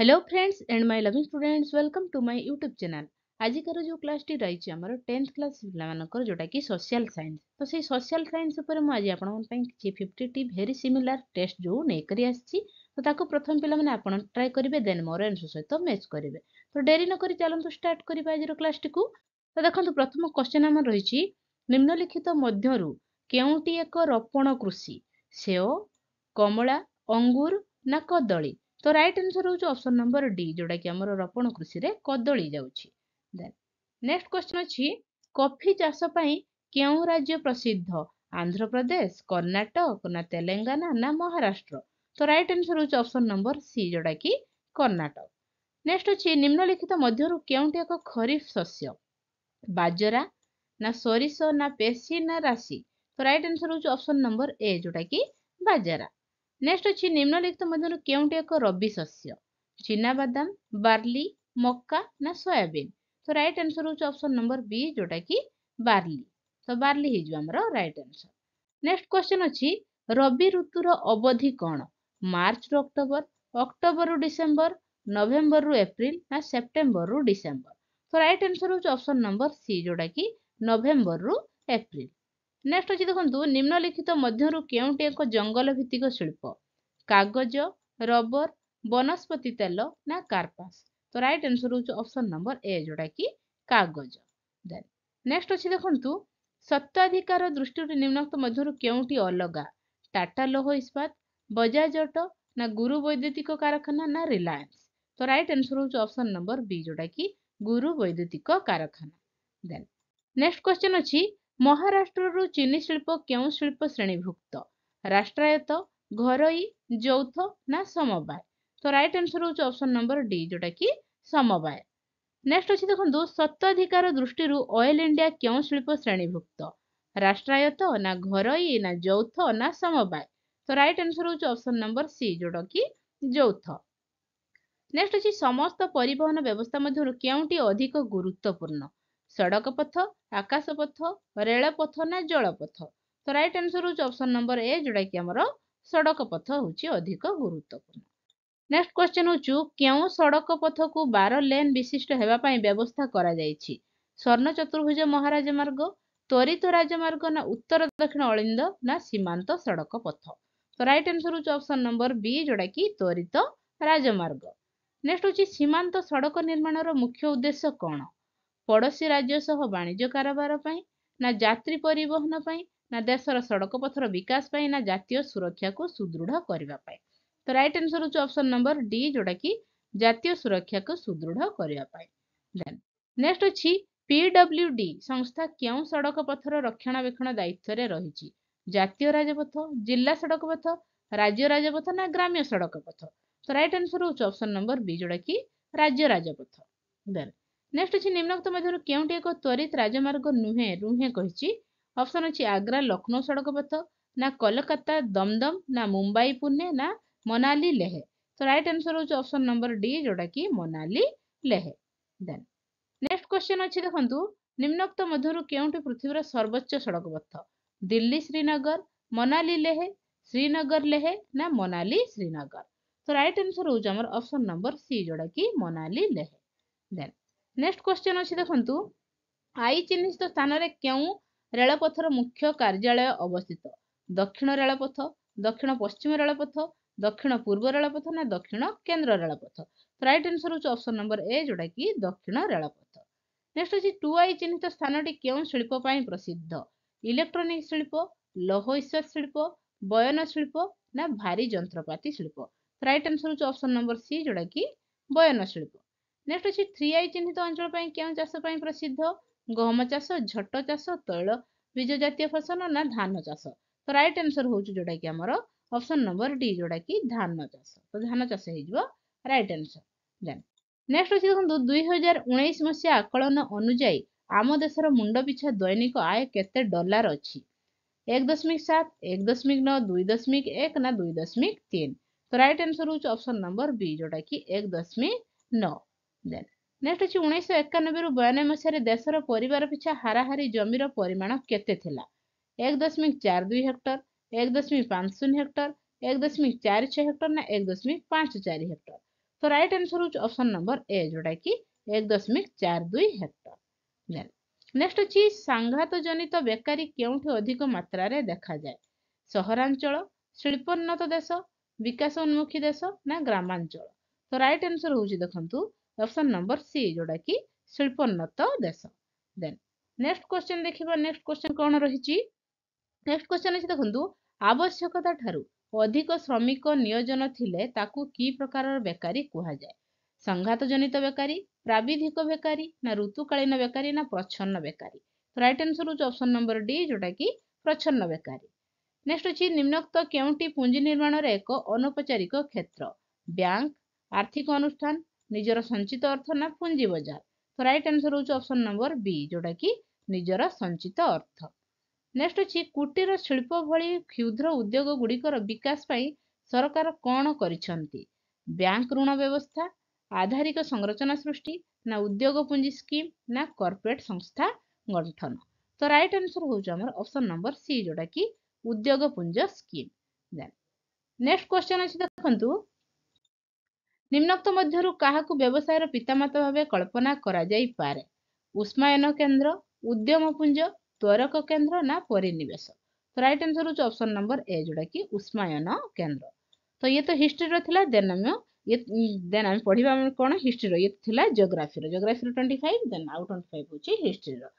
hello friends and my loving students welcome to my YouTube channel ଆଜିକାର ଯେଉଁ କ୍ଲାସ୍ଟି ରହିଛି ଆମର ଟେନ୍ଥ କ୍ଲାସ୍ ପିଲାମାନଙ୍କର ଯେଉଁଟାକି ସୋସିଆଲ୍ ସାଇନ୍ସ ତ ସେଇ ସୋସିଆଲ୍ ସାଇନ୍ସ ଉପରେ ମୁଁ ଆଜି ଆପଣଙ୍କ ପାଇଁ କିଛି ଫିଫ୍ଟି ଟି ଭେରି ସିମିଲାର୍ ଟେଷ୍ଟ ଯେଉଁ ନେଇକରି ଆସିଛି ତ ତାକୁ ପ୍ରଥମେ ପିଲାମାନେ ଆପଣ ଟ୍ରାଏ କରିବେ ଦେନ୍ ମୋର ଏନ୍ସର୍ ସହିତ ମ୍ୟାଚ୍ କରିବେ ତ ଡେରି ନ କରି ଚାଲନ୍ତୁ ଷ୍ଟାର୍ଟ କରିବା ଆଜିର କ୍ଲାସ୍ଟିକୁ ତ ଦେଖନ୍ତୁ ପ୍ରଥମ କ୍ୱଶ୍ଚିନ୍ ଆମର ରହିଛି ନିମ୍ନଲିଖିତ ମଧ୍ୟରୁ କେଉଁଟି ଏକ ରୋପଣ କୃଷି ସେଓ କମଳା ଅଙ୍ଗୁର ନା କଦଳୀ ତ ରାଇଟ୍ ଆନ୍ସର୍ ହେଉଛି ଅପ୍ସନ୍ ନମ୍ବର ଡି ଯେଉଁଟାକି ଆମର ରୋପଣ କୃଷିରେ କଦଳୀ ଯାଉଛି ଦେନ୍ ନେକ୍ସଟ କ୍ୱେଶ୍ଚନ୍ ଅଛି କଫି ଚାଷ ପାଇଁ କେଉଁ ରାଜ୍ୟ ପ୍ରସିଦ୍ଧ ଆନ୍ଧ୍ରପ୍ରଦେଶ କର୍ଣ୍ଣାଟକ ନା ତେଲେଙ୍ଗାନା ନା ମହାରାଷ୍ଟ୍ର ତ ରାଇଟ୍ ଆନ୍ସର୍ ହେଉଛି ଅପ୍ସନ୍ ନମ୍ବର ସି ଯେଉଁଟାକି କର୍ଣ୍ଣାଟକ ନେକ୍ସଟ ଅଛି ନିମ୍ନଲିଖିତ ମଧ୍ୟରୁ କେଉଁଟି ଏକ ଖରିଫ୍ ଶସ୍ୟ ବାଜରା ନା ସୋରିଷ ନା ପେଶୀ ନା ରାଶି ତ ରାଇଟ୍ ଆନ୍ସର୍ ହେଉଛି ଅପ୍ସନ୍ ନମ୍ବର ଏ ଯେଉଁଟାକି ବାଜରା ନେକ୍ସଟ ଅଛି ନିମ୍ନଲିଖିତ ମଧ୍ୟରୁ କେଉଁଟି ଏକ ରବି ଶସ୍ୟ ଚିନାବାଦାମ ବାର୍ଲି ମକା ନା ସୋୟାବିନ୍ ତ ରାଇଟ୍ ଆନ୍ସର ହେଉଛି ଅପସନ୍ ନମ୍ବର ବି ଯେଉଁଟାକି ବାର୍ଲି ତ ବାର୍ଲି ହେଇଯିବ ଆମର ରାଇଟ୍ ଆନ୍ସର ନେକ୍ସଟ କ୍ୱେଶ୍ଚନ୍ ଅଛି ରବି ଋତୁର ଅବଧି କ'ଣ ମାର୍ଚ୍ଚରୁ ଅକ୍ଟୋବର ଅକ୍ଟୋବରରୁ ଡିସେମ୍ବର ନଭେମ୍ବରରୁ ଏପ୍ରିଲ ନା ସେପ୍ଟେମ୍ବରରୁ ଡିସେମ୍ବର ତ ରାଇଟ୍ ଆନ୍ସର ହେଉଛି ଅପସନ୍ ନମ୍ବର ସି ଯେଉଁଟାକି ନଭେମ୍ବରରୁ ଏପ୍ରିଲ ନେକ୍ସଟ ଅଛି ଦେଖନ୍ତୁ ନିମ୍ନଲିଖିତ ମଧ୍ୟରୁ କେଉଁଟି ଏକ ଜଙ୍ଗଲ ଭିତ୍ତିକ ଶିଳ୍ପ କାଗଜ ରବର ବନସ୍ପତି ତେଲ ନା କାର୍ପାସ ତ ରାଇଟ୍ ଆନ୍ସର ହେଉଛି ଅପସନ୍ ନମ୍ବର ଏ ଯେଉଁଟାକି କାଗଜ ଦେନ୍ ନେକ୍ସଟ ଅଛି ଦେଖନ୍ତୁ ସତ୍ତ୍ୱାଧିକାର ଦୃଷ୍ଟିରୁ ନିମ୍ନୋକ୍ତ ମଧ୍ୟରୁ କେଉଁଟି ଅଲଗା ଟାଟା ଲୌହ ଇସ୍ପାତ ବଜାଜ ଅଟୋ ନା ଗୁରୁ ବୈଦ୍ୟୁତିକ କାରଖାନା ନା ରିଲାଏନ୍ସ ତ ରାଇଟ୍ ଆନ୍ସର ହେଉଛି ଅପସନ୍ ନମ୍ବର ବି ଯେଉଁଟାକି ଗୁରୁ ବୈଦ୍ୟୁତିକ କାରଖାନା ଦେନ୍ ନେକ୍ସଟ କ୍ୱେଶ୍ଚନ୍ ଅଛି ମହାରାଷ୍ଟ୍ରରୁ ଚିନି ଶିଳ୍ପ କେଉଁ ଶିଳ୍ପ ଶ୍ରେଣୀଭୁକ୍ତ ରାଷ୍ଟ୍ରାୟତ ଘରୋଇ ଯୌଥ ନା ସମବାୟ ତ ରାଇଟ୍ ଆନ୍ସର୍ ହେଉଛି ଅପସନ୍ ନମ୍ବର ଡି ଯେଉଁଟାକି ସମବାୟ ନେକ୍ସଟ ଅଛି ଦେଖନ୍ତୁ ସତ୍ତ୍ୱାଧିକାର ଦୃଷ୍ଟିରୁ ଅଏଲ ଇଣ୍ଡିଆ କେଉଁ ଶିଳ୍ପ ଶ୍ରେଣୀଭୁକ୍ତ ରାଷ୍ଟ୍ରାୟତ ନା ଘରୋଇ ନା ଯୌଥ ନା ସମବାୟ ତ ରାଇଟ୍ ଆନ୍ସର ହେଉଛି ଅପସନ୍ ନମ୍ବର ସି କି ଯୌଥ ନେକ୍ସଟ ଅଛି ସମସ୍ତ ପରିବହନ ବ୍ୟବସ୍ଥା ମଧ୍ୟରୁ କେଉଁଟି ଅଧିକ ଗୁରୁତ୍ୱପୂର୍ଣ୍ଣ ସଡ଼କ ପଥ ଆକାଶ ପଥ ରେଳପଥ ନା ଜଳପଥ ତ ରାଇଟ୍ ଆନ୍ସର୍ ହେଉଛି ଅପସନ୍ ନମ୍ବର ଏ ଯେଉଁଟାକି ଆମର ସଡ଼କ ପଥ ହଉଛି ଅଧିକ ଗୁରୁତ୍ୱପୂର୍ଣ୍ଣ ନେକ୍ସଟ କ୍ୱେଶ୍ଚନ୍ ହେଉଛୁ କେଉଁ ସଡ଼କ ପଥକୁ ବାର ଲେନ୍ ବିଶିଷ୍ଟ ହେବା ପାଇଁ ବ୍ୟବସ୍ଥା କରାଯାଇଛି ସ୍ୱର୍ଣ୍ଣ ଚତୁର୍ଭୁଜ ମହାରାଜ ମାର୍ଗ ତ୍ୱରିତ ରାଜମାର୍ଗ ନା ଉତ୍ତର ଦକ୍ଷିଣ ଅଳିନ୍ଦ ନା ସୀମାନ୍ତ ସଡ଼କ ପଥ ତ ରାଇଟ୍ ଆନ୍ସର୍ ହେଉଛି ଅପସନ୍ ନମ୍ବର ବି ଯୋଉଟା କି ତ୍ୱରିତ ରାଜମାର୍ଗ ନେକ୍ସଟ ହଉଛି ସୀମାନ୍ତ ସଡ଼କ ନିର୍ମାଣର ମୁଖ୍ୟ ଉଦ୍ଦେଶ୍ୟ କ'ଣ ପଡ଼ୋଶୀ ରାଜ୍ୟ ସହ ବାଣିଜ୍ୟ କାରବାର ପାଇଁ ନା ଯାତ୍ରୀ ପରିବହନ ପାଇଁ ନା ଦେଶର ସଡ଼କ ପଥର ବିକାଶ ପାଇଁ ନା ଜାତୀୟ ସୁରକ୍ଷାକୁ ସୁଦୃଢ଼ କରିବା ପାଇଁ ତ ରାଇଟ ଆନ୍ସର ହଉଛି ଅପସନ ନମ୍ବର ଡି ଯୋଉଟା କି ଜାତୀୟ ସୁରକ୍ଷାକୁ ସୁଦୃଢ଼ କରିବା ପାଇଁ ଦେନ୍ ନେକ୍ସଟ ଅଛି ପିଡବ୍ଲ୍ୟୁ ଡି ସଂସ୍ଥା କେଉଁ ସଡ଼କ ପଥର ରକ୍ଷଣାବେକ୍ଷଣ ଦାୟିତ୍ୱରେ ରହିଛି ଜାତୀୟ ରାଜପଥ ଜିଲ୍ଲା ସଡ଼କ ପଥ ରାଜ୍ୟ ରାଜପଥ ନା ଗ୍ରାମ୍ୟ ସଡ଼କ ପଥ ତ ରାଇଟ ଆନ୍ସର ହଉଛି ଅପସନ୍ ନମ୍ବର ବି ଯୋଉଟା କି ରାଜ୍ୟ ରାଜପଥ ଦେନ୍ ନେକ୍ସଟ ଅଛି ନିମ୍ନୋକ୍ତ ମଧ୍ୟରୁ କେଉଁଟି ଏକ ତ୍ୱରିତ ରାଜମାର୍ଗ ନୁହେଁ ରୁହେଁ କହିଛି ଅପସନ୍ ଅଛି ଆଗ୍ରା ଲକ୍ଷ୍ନୌ ସଡ଼କ ପଥ ନା କଲକାତା ଦମଦମ ନା ମୁମ୍ବାଇ ପୁନେ ନା ମନାଲି ଲେହ ତ ରାଇଟ୍ ଆନ୍ସର ହେଉଛି ଅପସନ୍ ନମ୍ବର ଡି ଯେଉଁଟାକି Manali Leh then next question ଅଛି ଦେଖନ୍ତୁ ନିମ୍ନୋକ୍ତ ମଧ୍ୟରୁ କେଉଁଟି ପୃଥିବୀର ସର୍ବୋଚ୍ଚ ସଡ଼କ ପଥ ଦିଲ୍ଲୀ ଶ୍ରୀନଗର ମନାଲି ଲେହ ଶ୍ରୀନଗର ଲେହ ନା ମନାଲି ଶ୍ରୀନଗର ତ ରାଇଟ୍ ଆନ୍ସର ହେଉଛି ଆମର ଅପସନ୍ ନମ୍ବର ସି ଯେଉଁଟାକି Manali Leh then next question ଅଛି ଦେଖନ୍ତୁ ଆଇ ଚିହ୍ନିତ ସ୍ଥାନରେ କେଉଁ ରେଳପଥର ମୁଖ୍ୟ କାର୍ଯ୍ୟାଳୟ ଅବସ୍ଥିତ ଦକ୍ଷିଣ ରେଳପଥ ଦକ୍ଷିଣ ପଶ୍ଚିମ ରେଳପଥ ଦକ୍ଷିଣ ପୂର୍ବ ରେଳପଥ ନା ଦକ୍ଷିଣ କେନ୍ଦ୍ର ରେଳପଥ ରାଇଟ୍ ଆନ୍ସର୍ ହେଉଛି ଅପସନ୍ ନମ୍ବର ଏ ଯେଉଁଟାକି ଦକ୍ଷିଣ ରେଳପଥ ନେକ୍ସଟ ଅଛି ଟୁ ଆଇ ଚିହ୍ନିତ ସ୍ଥାନଟି କେଉଁ ଶିଳ୍ପ ପାଇଁ ପ୍ରସିଦ୍ଧ ଇଲେକ୍ଟ୍ରୋନିକ୍ ଶିଳ୍ପ ଲୌହ ଇଶ୍ୱାସ ଶିଳ୍ପ ବୟନ ଶିଳ୍ପ ନା ଭାରି ଯନ୍ତ୍ରପାତି ଶିଳ୍ପ ରାଇଟ୍ ଆନ୍ସର୍ ହେଉଛି ଅପସନ୍ ନମ୍ବର ସି ଯେଉଁଟାକି ବୟନ ଶିଳ୍ପ ନେକ୍ସଟ ଅଛି ଥ୍ରୀ ଆଇ ଚିହ୍ନିତ ଅଞ୍ଚଳ ପାଇଁ କେଉଁ ଚାଷ ପାଇଁ ପ୍ରସିଦ୍ଧ ଗହମ ଚାଷ ଝୋଟ ଚାଷ ତୈଳ ବୀଜ ଜାତୀୟ ଫସଲ ନା ଧାନ ଚାଷ ତ ରାଇଟ୍ ଆନ୍ସର ହେଉଛି ଯୋଉଟାକି ଆମର ଅପସନ୍ ନମ୍ବର ଡି ଯୋଉଟାକି ଧାନ ଚାଷ ତ ଧାନ ଚାଷ ହେଇଯିବ ରାଇଟ୍ ଆନ୍ସର ଦେନ୍ ନେକ୍ସଟ ଅଛି ଦେଖନ୍ତୁ ଦୁଇ ହଜାର ଉଣେଇଶ ମସିହା ଆକଳନ ଅନୁଯାୟୀ ଆମ ଦେଶର ମୁଣ୍ଡ ପିଛା ଦୈନିକ ଆୟ କେତେ ଡଲାର ଅଛି ଏକ ଦଶମିକ ସାତ ଏକ ଦଶମିକ ନଅ ଦୁଇ ଦଶମିକ ଏକ ନା ଦୁଇ ଦଶମିକ ତିନି ତ ରାଇଟ୍ ଆନ୍ସର ହେଉଛି ଅପସନ୍ ନମ୍ବର ବି ଯୋଉଟାକି ଏକ ଦଶମିକ ନଅ देन नेक्स्ट अच्छे उन्नीस एकानबे बयानबे मसीह देशर पर पिछा हाराहारी जमीर परिमाण के एक दशमिक चार दुई हेक्टर एक दशमिक पांच शून्य हेक्टर एक दशमिक चार छः हेक्टर ना एक दशमिक पांच चार हेक्टर तो रईट आनसर हूँ अप्सन नंबर ए जोटा कि एक दशमिक चार दुई हेक्टर देन नेक्स्ट अच्छे सांघात जनित बेकारी क्योंठ अधिक मात्रा देखा जाए सहरांचल शिल्पोन्नत देश विकास उन्मुखी देश ना ग्रामांचल तो रईट आनसर हूँ देखूँ অপশন নম্বর সি ଯୋଉଟା କି ଶିଳ୍ପୋନ୍ନତ ଦେଶ ଦେନ୍ ନେକ୍ସଟ କ୍ୱେଶ୍ଚନ ଦେଖିବା ନେକ୍ସଟ କ୍ୱେଶ୍ଚନ କ'ଣ ରହିଛି ନେକ୍ସଟ କ୍ୱେଶ୍ଚନ ଅଛି ଦେଖନ୍ତୁ ଆବଶ୍ୟକତା ଠାରୁ ଅଧିକ ଶ୍ରମିକ ନିୟୋଜନ ଥିଲେ ତାକୁ କି ପ୍ରକାରର ବେକାରୀ କୁହାଯାଏ ସଂଘାତଜନିତ ବେକାରୀ ପ୍ରାବିଧିକ ବେକାରୀ ନା ଋତୁକାଳୀନ ବେକାରୀ ନା ପ୍ରଚ୍ଛନ୍ନ ବେକାରୀ ତ ରାଇଟ୍ ଆନ୍ସର ହେଉଛି ଅପସନ୍ ନମ୍ବର ଡି ଯୋଉଟା କି ପ୍ରଚ୍ଛନ୍ନ ବେକାରୀ ନେକ୍ସଟ ଅଛି ନିମ୍ନୋକ୍ତ କେଉଁଟି ପୁଞ୍ଜି ନିର୍ମାଣର ଏକ ଅନୌପଚାରିକ କ୍ଷେତ୍ର ବ୍ୟାଙ୍କ ଆର୍ଥିକ ଅନୁଷ୍ଠାନ ନିଜର ସଞ୍ଚିତ ଅର୍ଥ ନା ପୁଞ୍ଜି ବଜାର ତ ରାଇଟ୍ ଆନ୍ସର୍ ହେଉଛି ଅପସନ୍ ନମ୍ବର ବି ଯେଉଁଟାକି ନିଜର ସଞ୍ଚିତ ଅର୍ଥ ନେକ୍ସଟ୍ ଅଛି କୁଟୀର ଶିଳ୍ପ ଭଳି କ୍ଷୁଦ୍ର ଉଦ୍ୟୋଗ ଗୁଡ଼ିକର ବିକାଶ ପାଇଁ ସରକାର କ'ଣ କରିଛନ୍ତି ବ୍ୟାଙ୍କ ଋଣ ବ୍ୟବସ୍ଥା ଆଧାରିକ ସଂରଚନା ସୃଷ୍ଟି ନା ଉଦ୍ୟୋଗ ପୁଞ୍ଜି ସ୍କିମ୍ ନା କର୍ପୋରେଟ୍ ସଂସ୍ଥା ଗଠନ ତ ରାଇଟ୍ ଆନ୍ସର ହେଉଛି ଆମର ଅପସନ୍ ନମ୍ବର ସି ଯେଉଁଟାକି ଉଦ୍ୟୋଗ ପୁଞ୍ଜ ସ୍କିମ୍ ନେକ୍ସଟ୍ କ୍ୱେଶ୍ଚନ୍ ଅଛି ଦେଖନ୍ତୁ ନିମ୍ନକ୍ତ ମଧ୍ୟରୁ କାହାକୁ ବ୍ୟବସାୟର ପିତାମାତା ଭାବେ କଳ୍ପନା କରାଯାଇପାରେ ଉଷ୍ମାୟନ କେନ୍ଦ୍ର ଉଦ୍ୟମ ପୁଞ୍ଜ ତ୍ୱରକ କେନ୍ଦ୍ର ନା ପରିନିବେଶ ତ ରାଇଟ୍ ଆନ୍ସର୍ ହେଉଛି ଅପସନ୍ ନମ୍ବର ଏ ଯେଉଁଟାକି ଉଷ୍ମାୟନ କେନ୍ଦ୍ର ତ ଇଏ ତ ହିଷ୍ଟ୍ରିର ଥିଲା ଦେନ୍ ଆମେ ଇଏ ଦେନ୍ ଆମେ ପଢ଼ିବା ଆମେ କ'ଣ ହିଷ୍ଟ୍ରିର ଇଏ ଥିଲା ଜିଓଗ୍ରାଫିର ଜିଓଗ୍ରାଫିର ଟ୍ୱେଣ୍ଟି ଫାଇଭ୍ ଦେନ୍ ଆଉ ଟ୍ୱେଣ୍ଟି ଫାଇଭ୍ ହେଉଛି ହିଷ୍ଟ୍ରିର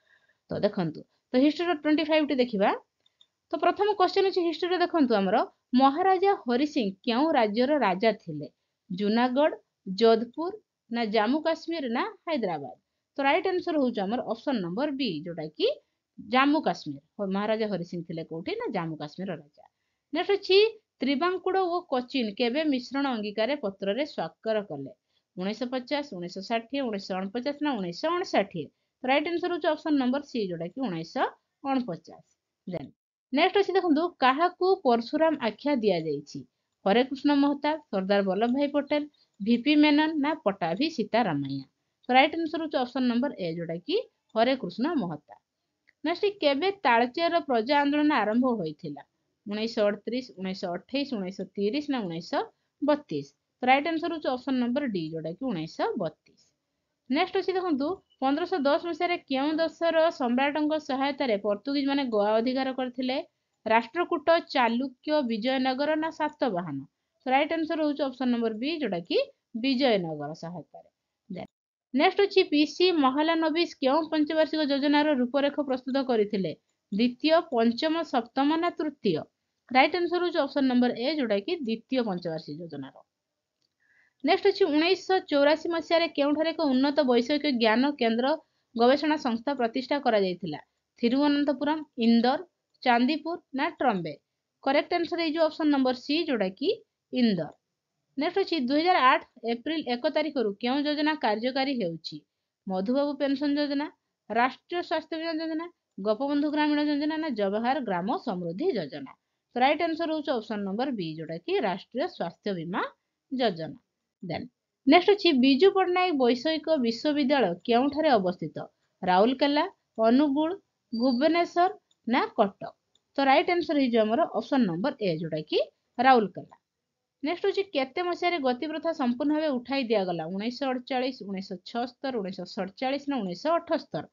ତ ଦେଖନ୍ତୁ ତ ହିଷ୍ଟ୍ରିର ଟ୍ୱେଣ୍ଟି ଫାଇଭ୍ଟି ଦେଖିବା ତ ପ୍ରଥମ କ୍ୱେଶ୍ଚିନ୍ ହେଉଛି ହିଷ୍ଟ୍ରିରେ ଦେଖନ୍ତୁ ଆମର ମହାରାଜା ହରି ସିଂ କେଉଁ ରାଜ୍ୟର ରାଜା ଥିଲେ જુનાગઢ જોધપુર ના જામ્મુ કાશ્મીર ના હૈદરાબાદ તો રાઇટ આન્સર ହେଉଛି ଆମର ଅପସନ୍ ନମ୍ବର ବି ଯେଉଁଟାକି ଜାମ୍ମୁ କାଶ୍ମୀର ମହାରାଜା ହରିସିଂ ଥିଲେ କୋଉଠି ନା ଜାମ୍ମୁ କାଶ୍ମୀରର ରାଜା ନେକ୍ସଟ ଅଛି ତ୍ରିବାଙ୍କୁଡ ଓ କୋଚିନ୍ କେବେ ମିଶ୍ରଣ ଅଙ୍ଗୀକାରରେ ପତ୍ରରେ ସ୍ୱାକ୍ଷର କଲେ ଉଣେଇଶହ ପଚାଶ ଉଣେଇଶହ ଷାଠିଏ ଉଣେଇଶହ ଅଣପଚାଶ ନା ଉଣେଇଶହ ଅଣଷାଠିଏ ରାଇଟ୍ ଆନ୍ସର ହେଉଛି ଅପସନ୍ ନମ୍ବର ସି ଯେଉଁଟାକି ଉଣେଇଶହ ଅଣପଚାଶ ଦେନ୍ ନେକ୍ସଟ ଅଛି ଦେଖନ୍ତୁ କାହାକୁ ପରଶୁରାମ ଆଖ୍ୟା ଦିଆଯାଇଛି ହରେ କୃଷ୍ଣ ମହତାବ ସର୍ଦ୍ଦାର ବଲ୍ଲଭ ଭାଇ ପଟେଲ ଭିପି ମେନନ୍ ନା ପଟ୍ଟାଭି ସୀତାରାମୟା ରାଇଟ୍ ଆନ୍ସର୍ ହେଉଛି ଅପସନ୍ ନମ୍ବର ଏ ଯେଉଁଟାକି ହରେକୃଷ୍ଣ ମହତା ନେକ୍ସଟ କେବେ ତାଳଚେରର ପ୍ରଜା ଆନ୍ଦୋଳନ ଆରମ୍ଭ ହୋଇଥିଲା ଉଣେଇଶହ ଅଠତିରିଶ ଉଣେଇଶହ ଅଠେଇଶ ଉଣେଇଶହ ତିରିଶ ନା ଉଣେଇଶହ ବତିଶ ରାଇଟ ଆନ୍ସର ହଉଛି ଅପସନ ନମ୍ବର ଡି ଯୋଉଟା କି ଉଣେଇଶହ ବତିଶ ନେକ୍ସଟ ଅଛି ଦେଖନ୍ତୁ ପନ୍ଦରଶହ ଦଶ ମସିହାରେ କେଉଁ ଦେଶର ସମ୍ରାଟଙ୍କ ସହାୟତାରେ ପର୍ତ୍ତୁଗୀଜ ମାନେ ଗୋଆ ଅଧିକାର କରିଥିଲେ ରାଷ୍ଟ୍ରକୂଟ ଚାଲୁକ୍ୟ ବିଜୟନଗର ନା ସାତବାହନ ରାଇଟ୍ ଆନ୍ସର୍ ହେଉଛି ଅପସନ୍ ନମ୍ବର ବି ଯୋଉଟା କି ବିଜୟନଗର ସହାୟତାରେ ନେକ୍ସଟ ଅଛି ପି ସି କେଉଁ ପଞ୍ଚବାର୍ଷିକ ଯୋଜନାର ରୂପରେଖ ପ୍ରସ୍ତୁତ କରିଥିଲେ ଦ୍ୱିତୀୟ ପଞ୍ଚମ ସପ୍ତମ ନା ତୃତୀୟ ରାଇଟ୍ ଆନ୍ସର୍ ହେଉଛି ଅପସନ୍ ନମ୍ବର ଏ ଯୋଉଟା କି ଦ୍ୱିତୀୟ ପଞ୍ଚବାର୍ଷିକ ଯୋଜନାର ନେକ୍ସଟ ଅଛି ଉଣେଇଶହ ଚଉରାଶୀ ମସିହାରେ କେଉଁଠାରେ ଏକ ଉନ୍ନତ ବୈଷୟିକ ଜ୍ଞାନ କେନ୍ଦ୍ର ଗବେଷଣା ସଂସ୍ଥା ପ୍ରତିଷ୍ଠା କରାଯାଇଥିଲା ଥିରୁଅନନ୍ତପୁରମ ଇନ୍ଦୋର चांदीपुर ना ट्रम्बे करेक्ट आंसर है जो ऑप्शन नंबर सी जोटा कि इंदौर नेक्स्ट अच्छी दुई हजार आठ एप्रिल एक तारीख रु क्यों योजना कार्यकारी होगी मधुबाबू पेंशन योजना राष्ट्रीय स्वास्थ्य बीमा योजना ଗୋପବନ୍ଧୁ ଗ୍ରାମୀଣ ଯୋଜନା ନା ଜବାହାର ଗ୍ରାମ ସମୃଦ୍ଧି ଯୋଜନା ତ ରାଇଟ୍ ଆନ୍ସର ହେଉଛି ଅପସନ୍ ନମ୍ବର ବି ଯୋଉଟା କି ରାଷ୍ଟ୍ରୀୟ ସ୍ୱାସ୍ଥ୍ୟ ବୀମା ଯୋଜନା ଦେନ୍ ନେକ୍ସଟ ଅଛି ବିଜୁ ପଟ୍ଟନାୟକ ବୈଷୟିକ ବିଶ୍ୱବିଦ୍ୟାଳୟ କେଉଁଠାରେ ଅବସ୍ଥିତ ରାଉରକେଲା ଅନୁଗୁଳ ଭୁବନେଶ୍ୱର ନା କଟକ ତ ରାଇଟ୍ ଆନ୍ସର ହେଇଯିବ ଆମର ଅପସନ୍ ନମ୍ବର ଏ ଯୋଉଟାକି ରାଉରକେଲା ନେକ୍ସଟ ହେଉଛି କେତେ ମସିହାରେ ଗତି ପ୍ରଥା ସମ୍ପୂର୍ଣ୍ଣ ଭାବେ ଉଠାଇ ଦିଆଗଲା ଉଣେଇଶହ ଅଡ଼ଚାଳିଶ ଉଣେଇଶହ ଛଅସ୍ତର ଉଣେଇଶହ ସଡ଼ଚାଳିଶ ନା ଉଣେଇଶହ ଅଠସ୍ତର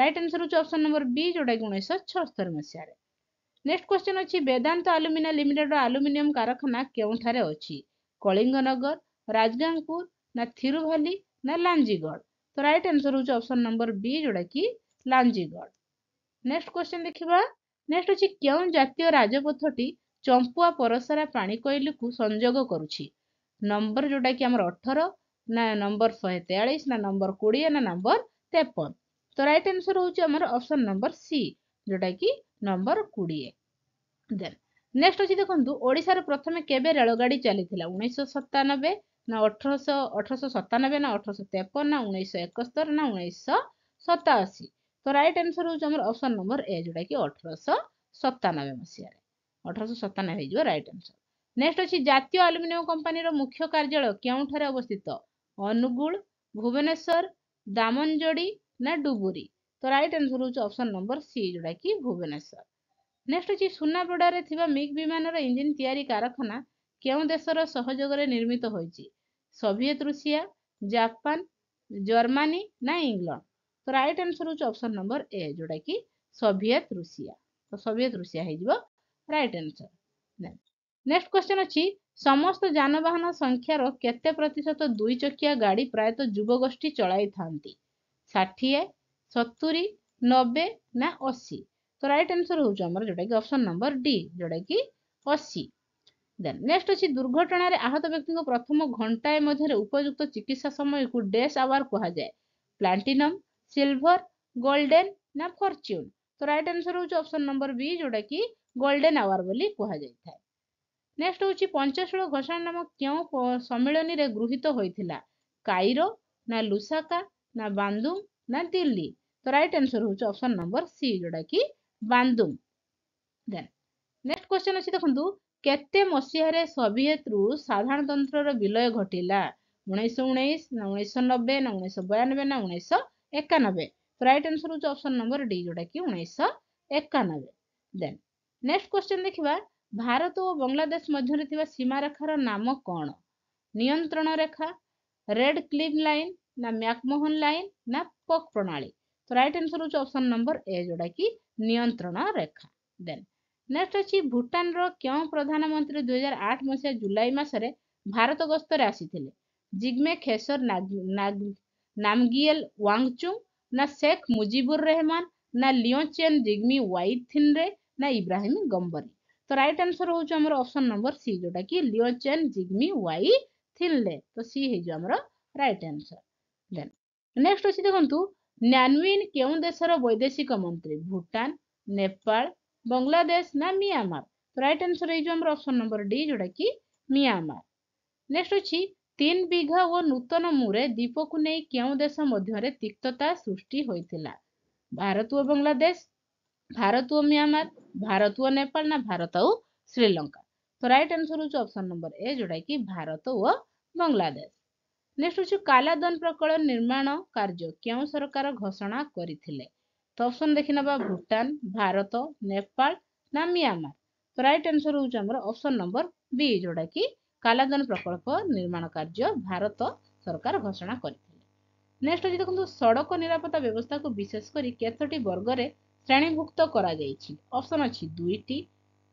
ରାଇଟ୍ ଆନ୍ସର ହେଉଛି ଅପସନ୍ ନମ୍ବର ବି ଯୋଉଟାକି ଉଣେଇଶହ ଛଅସ୍ତର ମସିହାରେ ନେକ୍ସଟ କ୍ୱେଶ୍ଚନ୍ ଅଛି ବେଦାନ୍ତ ଆଲୁମିନା ଲିମିଟେଡ୍ର ଆଲୁମିନିୟମ କାରଖାନା କେଉଁଠାରେ ଅଛି କଳିଙ୍ଗନଗର ରାଜଗାଙ୍ଗପୁର ନା ଥିରୁଭାଲି ନା ଲାଞ୍ଜିଗଡ଼ ତ ରାଇଟ୍ ଆନ୍ସର ହେଉଛି ଅପସନ୍ ନମ୍ବର ବି ଯୋଉଟାକି ଲାଞ୍ଜିଗଡ଼ ନେକ୍ସଟ କ୍ୱେଶ୍ଚିନ୍ ଦେଖିବା ନେକ୍ସଟ ଅଛି କେଉଁ ଜାତୀୟ ରାଜପଥଟି ଚମ୍ପୁଆ ପରସରା ପାଣିକୋଇଲିକୁ ସଂଯୋଗ କରୁଛି ନମ୍ବର ଯେଉଁଟାକି ଆମର ଅଠର ନା ନମ୍ବର ଶହେ ତେୟାଳିଶ ନା ନମ୍ବର କୋଡ଼ିଏ ନା ନମ୍ବର ତେପନ ତ ରାଇଟ୍ ଆନ୍ସର୍ ହେଉଛି ଆମର ଅପସନ୍ ନମ୍ବର ସି ଯେଉଁଟାକି ନମ୍ବର କୋଡ଼ିଏ ଦେନ୍ ନେକ୍ସଟ ହେଉଛି ଦେଖନ୍ତୁ ଓଡ଼ିଶାରେ ପ୍ରଥମେ କେବେ ରେଳଗାଡ଼ି ଚାଲିଥିଲା ଉଣେଇଶହ ସତାନବେ ନା ଅଠରଶହ ଅଠରଶହ ସତାନବେ ନା ଅଠରଶହ ତେପନ ନା ଉଣେଇଶହ ଏକସ୍ତର ନା ଉଣେଇଶହ ସତାଅଶୀ ତ ରାଇଟ୍ ଆନ୍ସର୍ ହେଉଛି ଆମର ଅପସନ୍ ନମ୍ବର ଏ ଯେଉଁଟାକି ଅଠରଶହ ସତାନବେ ମସିହାରେ ଅଠରଶହ ସତାନବେ ହେଇଯିବ ରାଇଟ୍ ଆନ୍ସର୍ ନେକ୍ସଟ୍ ଅଛି ଜାତୀୟ ଆଲୁମିନିୟମ୍ କମ୍ପାନୀର ମୁଖ୍ୟ କାର୍ଯ୍ୟାଳୟ କେଉଁଠାରେ ଅବସ୍ଥିତ ଅନୁଗୁଳ ଭୁବନେଶ୍ୱର ଦାମନଯୋଡ଼ି ନା ଡୁବୁରୀ ତ ରାଇଟ୍ ଆନ୍ସର୍ ହେଉଛି ଅପସନ୍ ନମ୍ବର ସି ଯେଉଁଟାକି ଭୁବନେଶ୍ୱର ନେକ୍ସଟ୍ ଅଛି ସୁନାପଡ଼ାରେ ଥିବା ମିଗ୍ ବିମାନର ଇଞ୍ଜିନ୍ ତିଆରି କାରଖାନା କେଉଁ ଦେଶର ସହଯୋଗରେ ନିର୍ମିତ ହୋଇଛି ସୋଭିଏତ ରୁଷିଆ ଜାପାନ ଜର୍ମାନୀ ନା ଇଂଲଣ୍ଡ তো ରାଇଟ୍ ଆନ୍ସର ହେଉଛି ଅପସନ୍ ନମ୍ବର ଏ ଯେଉଁଟାକି ସୋଭିଏତ ରୁଷିଆ ତ ସୋଭିଏତ ରୁଷିଆ ହେଇଯିବ ରାଇଟ୍ ଆନ୍ସର ନେକ୍ସଟ କ୍ୱେଶ୍ଚନ୍ ଅଛି ସମସ୍ତ ଯାନବାହନ ସଂଖ୍ୟାର କେତେ ପ୍ରତିଶତ ଦୁଇ ଚକିଆ ଗାଡ଼ି ପ୍ରାୟତଃ ଯୁବଗୋଷ୍ଠୀ ଚଳାଇଥାନ୍ତି ଷାଠିଏ ସତୁରି ନବେ ନା ଅଶୀ ତ ରାଇଟ୍ ଆନ୍ସର ହେଉଛି ଆମର ଯେଉଁଟାକି ଅପସନ୍ ନମ୍ବର ଡି ଯେଉଁଟାକି ଅଶୀ ଦେନ୍ ନେକ୍ସଟ ଅଛି ଦୁର୍ଘଟଣାରେ ଆହତ ବ୍ୟକ୍ତିଙ୍କ ପ୍ରଥମ ଘଣ୍ଟାଏ ମଧ୍ୟରେ ଉପଯୁକ୍ତ ଚିକିତ୍ସା ସମୟକୁ ଡେସ୍ ଆୱାର କୁହାଯାଏ ପ୍ଲାଟିନମ୍ ସିଲଭର ଗୋଲ୍ଡେନ୍ ନା ଫର୍ଚ୍ୟୁନ୍ ତ ରାଇଟ୍ ଆନ୍ସର୍ ହେଉଛି ଅପସନ୍ ନମ୍ବର ବି ଯେଉଁଟାକି ଗୋଲ୍ଡେନ୍ ଆୱାର ବୋଲି କୁହାଯାଇଥାଏ ନେକ୍ସଟ ହେଉଛି ପଞ୍ଚଶୂଳ ଘୋଷଣା ନାମ କେଉଁ ସମ୍ମିଳନୀରେ ଗୃହୀତ ହୋଇଥିଲା କାଇରୋ ନା ଲୁସାକା ନା ବାନ୍ଦୁମ୍ ନା ଦିଲ୍ଲୀ ତ ରାଇଟ୍ ଆନ୍ସର୍ ହେଉଛି ଅପସନ୍ ନମ୍ବର ସି ଯେଉଁଟାକି ବାନ୍ଦୁମ୍ ଦେନ୍ ନେକ୍ସଟ କ୍ୱେଶ୍ଚନ୍ ଅଛି ଦେଖନ୍ତୁ କେତେ ମସିହାରେ ସୋଭିଏତରୁ ସାଧାରଣତନ୍ତ୍ରର ବିଲୟ ଘଟିଲା ଉଣେଇଶହ ଉଣେଇଶ ନା ଉଣେଇଶହ ନବେ ନା ଉଣେଇଶହ ବୟାନବେ ନା ଉଣେଇଶହ ଏକାନବେ ତ ରାଇଟ୍ ଆନ୍ସର ହେଉଛି ଅପସନ୍ ନମ୍ବର ଡି ଯେଉଁଟାକି ଉଣେଇଶହ ଏକାନବେ ଦେନ୍ ନେକ୍ସଟ କ୍ୱେଶ୍ଚନ୍ ଦେଖିବା ଭାରତ ଓ ବାଂଲାଦେଶ ମଧ୍ୟରେ ଥିବା ସୀମାରେଖାର ନାମ କ'ଣ ନିୟନ୍ତ୍ରଣ ରେଖା ରେଡ୍ କ୍ଲିନ୍ ଲାଇନ୍ ନା ମ୍ୟାକମୋହନ ଲାଇନ୍ ନା ପକ୍ ପ୍ରଣାଳୀ ତ ରାଇଟ୍ ଆନ୍ସର ହେଉଛି ଅପସନ୍ ନମ୍ବର ଏ ଯେଉଁଟାକି ନିୟନ୍ତ୍ରଣ ରେଖା ଦେନ୍ ନେକ୍ସଟ ଅଛି ଭୁଟାନର କେଉଁ ପ୍ରଧାନମନ୍ତ୍ରୀ ଦୁଇହଜାର ଆଠ ମସିହା ଜୁଲାଇ ମାସରେ ଭାରତ ଗସ୍ତରେ ଆସିଥିଲେ ଜିଗ୍ମେ ଖେସର নামগিয়েল ওয়াংচুং না শেখ মুজিবুর রহমান না লিওচেন জিগমি ওয়াইথিনরে না ইব্রাহিম গম্বরি তো রাইট আনসর হচ্ছে আমার অপশন নম্বর সি যেটা কি লিওচেন জিগমি ওয়াই থিনলে তো সি হয়ে আমার রাইট আনসর দেন নেক্সট অছি দেখন্তু ন্যানউইন কেউ দেশর বৈদেশিক মন্ত্রী ভুটান নেপাল বাংলাদেশ না মিয়ামার তো রাইট আনসর হয়ে আমার অপশন নম্বর ডি যেটা কি মিয়ামার নেক্সট অছি ତିନି ବିଘା ଓ ନୂତନ ମୁରେ ଦ୍ୱୀପକୁ ନେଇ କେଉଁ ଦେଶ ମଧ୍ୟରେ ତିକ୍ତତା ସୃଷ୍ଟି ହୋଇଥିଲା ଭାରତ ଓ ବାଂଲାଦେଶ ଭାରତ ଓ ମିଆଁମାର ଭାରତ ଓ ନେପାଳ ନା ଭାରତ ଓ ଶ୍ରୀଲଙ୍କା ତ ରାଇଟ୍ ଆନ୍ସର ହେଉଛି ଅପସନ୍ ନମ୍ବର ଏ ଯୋଉଟାକି ଭାରତ ଓ ବାଂଲାଦେଶ ନେକ୍ସଟ ହେଉଛି କାଲାଦନ ପ୍ରକଳ୍ପ ନିର୍ମାଣ କାର୍ଯ୍ୟ କେଉଁ ସରକାର ଘୋଷଣା କରିଥିଲେ ତ ଅପସନ୍ ଦେଖିନେବା ଭୁଟାନ ଭାରତ ନେପାଳ ନା ମିଆଁମାର ତ ରାଇଟ୍ ଆନ୍ସର ହେଉଛି ଆମର ଅପସନ୍ ନମ୍ବର ବି ଯୋଉଟାକି କାଲାଜାନ ପ୍ରକଳ୍ପ ନିର୍ମାଣ କାର୍ଯ୍ୟ ଭାରତ ସରକାର ଘୋଷଣା କରିଥିଲେ ନେକ୍ସଟ ଅଛି ଦେଖନ୍ତୁ ସଡ଼କ ନିରାପତ୍ତା ବ୍ୟବସ୍ଥାକୁ ବିଶେଷ କରି କେତୋଟି ବର୍ଗରେ ଶ୍ରେଣୀଭୁକ୍ତ କରାଯାଇଛି ଅପସନ୍ ଅଛି ଦୁଇଟି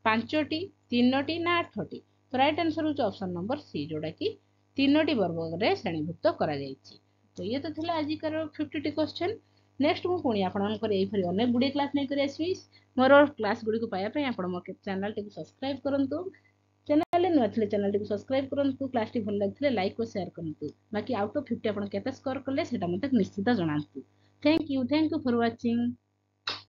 ପାଞ୍ଚଟି ତିନୋଟି ନା ଆଠଟି ତ ରାଇଟ୍ ଆନ୍ସର ହେଉଛି ଅପସନ୍ ନମ୍ବର ସି ଯେଉଁଟାକି ତିନୋଟି ବର୍ଗରେ ଶ୍ରେଣୀଭୁକ୍ତ କରାଯାଇଛି ତ ଇଏ ତ ଥିଲା ଆଜିକାର ଫିଫ୍ଟିଟି କ୍ୱେଶ୍ଚନ୍ ନେକ୍ସଟ ମୁଁ ପୁଣି ଆପଣଙ୍କର ଏହିପରି ଅନେକ ଗୁଡ଼ିଏ କ୍ଲାସ୍ ନେଇକରି ଆସିବି ମୋର କ୍ଲାସ୍ ଗୁଡ଼ିକୁ ପାଇବା ପାଇଁ ଆପଣ ମୋ ଚ୍ୟାନେଲଟିକୁ ସବସ୍କ୍ରାଇବ୍ କରନ୍ତୁ ଚ୍ୟାନେଲ୍ରେ ନୂଆ ଥିଲେ ଚ୍ୟାନେଲ୍ଟିକୁ ସବସ୍କ୍ରାଇବ୍ କରନ୍ତୁ କ୍ଲାସ୍ଟି ଭଲ ଲାଗିଥିଲେ ଲାଇକ୍ ଓ ସେୟାର କରନ୍ତୁ ବାକି ଆଉଟ୍ ଅଫ୍ ଫିଫ୍ଟି ଆପଣ କେତେ ସ୍କୋର କଲେ ସେଇଟା ମୋତେ ନିଶ୍ଚିତ ଜଣାନ୍ତୁ thank you thank you for watching